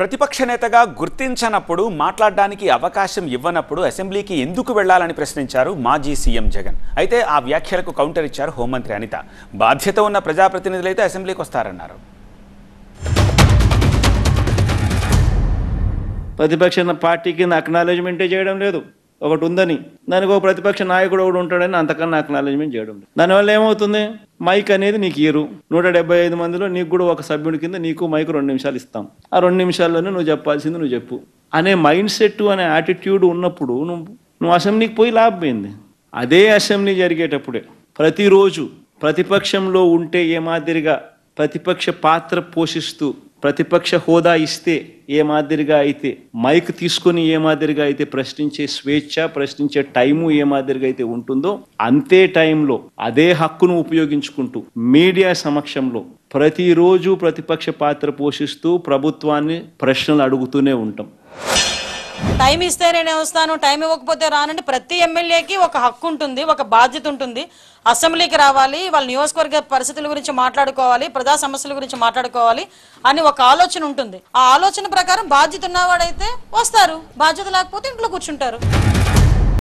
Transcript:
ప్రతిపక్ష నేతగా గుర్తించనప్పుడు మాట్లాడడానికి అవకాశం ఇవ్వనప్పుడు అసెంబ్లీకి ఎందుకు వెళ్లాలని ప్రశ్నించారు మాజీ సీఎం జగన్ అయితే ఆ వ్యాఖ్యలకు కౌంటర్ ఇచ్చారు హోంమంత్రి అనిత బాధ్యత ఉన్న ప్రజాప్రతినిధులైతే అసెంబ్లీకి వస్తారన్నారు ప్రతిపక్ష పార్టీ కింద చేయడం లేదు ఒకటి ఉందని దానికి ఒక ప్రతిపక్ష నాయకుడు ఒకడు ఉంటాడని అంతకన్నా అక్నాలజ్మెంట్ చేయడం దానివల్ల ఏమవుతుంది మైక్ అనేది నీకు ఇరు నూట డెబ్బై ఐదు మందిలో నీకు కూడా ఒక సభ్యుడి కింద నీకు మైక్ రెండు నిమిషాలు ఇస్తాం ఆ రెండు నిమిషాల్లోనే నువ్వు చెప్పాల్సింది నువ్వు చెప్పు అనే మైండ్ సెట్ అనే యాటిట్యూడ్ ఉన్నప్పుడు నువ్వు నువ్వు అసెంబ్లీకి పోయి లాభమైంది అదే అసెంబ్లీ జరిగేటప్పుడే ప్రతిరోజు ప్రతిపక్షంలో ఉంటే ఏ మాదిరిగా ప్రతిపక్ష పాత్ర పోషిస్తూ ప్రతిపక్ష హోదా ఇస్తే ఏ మాదిరిగా అయితే మైక్ తీసుకుని ఏ మాదిరిగా అయితే ప్రశ్నించే స్వేచ్ఛ ప్రశ్నించే టైము ఏ మాదిరిగా అయితే ఉంటుందో అంతే టైంలో అదే హక్కును ఉపయోగించుకుంటూ మీడియా సమక్షంలో ప్రతిరోజు ప్రతిపక్ష పాత్ర పోషిస్తూ ప్రభుత్వాన్ని ప్రశ్నలు అడుగుతూనే ఉంటాం టైం ఇస్తే నేను వస్తాను టైం ఇవ్వకపోతే రానండి ప్రతి ఎమ్మెల్యేకి ఒక హక్కు ఉంటుంది ఒక బాధ్యత ఉంటుంది అసెంబ్లీకి రావాలి వాళ్ళ నియోజకవర్గ పరిస్థితుల గురించి మాట్లాడుకోవాలి ప్రజా సమస్యల గురించి మాట్లాడుకోవాలి అని ఒక ఆలోచన ఉంటుంది ఆ ఆలోచన ప్రకారం బాధ్యత ఉన్నవాడైతే వస్తారు బాధ్యత లేకపోతే ఇంట్లో కూర్చుంటారు